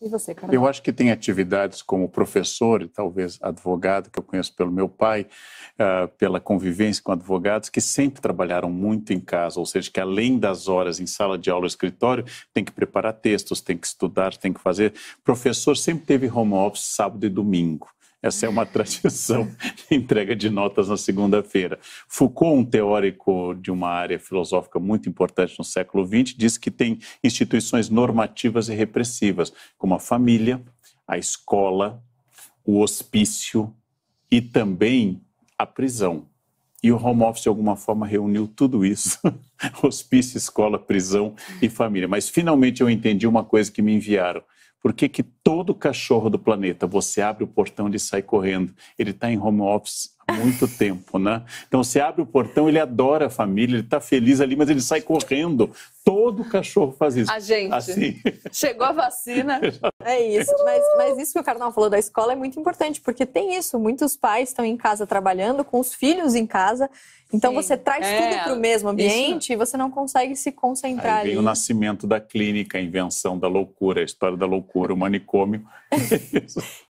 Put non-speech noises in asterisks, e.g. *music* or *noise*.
E você, Carol? Eu acho que tem atividades como professor e talvez advogado, que eu conheço pelo meu pai, uh, pela convivência com advogados, que sempre trabalharam muito em casa, ou seja, que além das horas em sala de aula ou escritório, tem que preparar textos, tem que estudar, tem que fazer. Professor sempre teve home office sábado e domingo. Essa é uma tradição de entrega de notas na segunda-feira. Foucault, um teórico de uma área filosófica muito importante no século XX, diz que tem instituições normativas e repressivas, como a família, a escola, o hospício e também a prisão. E o home office, de alguma forma, reuniu tudo isso: *laughs* hospício, escola, prisão e família. Mas finalmente eu entendi uma coisa que me enviaram. Por que, que todo cachorro do planeta você abre o portão e sai correndo? Ele está em home office, muito tempo, né? Então você abre o portão, ele adora a família, ele está feliz ali, mas ele sai correndo. Todo cachorro faz isso. A gente. Assim. Chegou a vacina. *laughs* é isso. Mas, mas isso que o Carnal falou da escola é muito importante, porque tem isso. Muitos pais estão em casa trabalhando, com os filhos em casa. Então Sim. você traz é, tudo para o mesmo ambiente isso. e você não consegue se concentrar Aí vem ali. o nascimento da clínica, a invenção da loucura, a história da loucura, o manicômio. *laughs*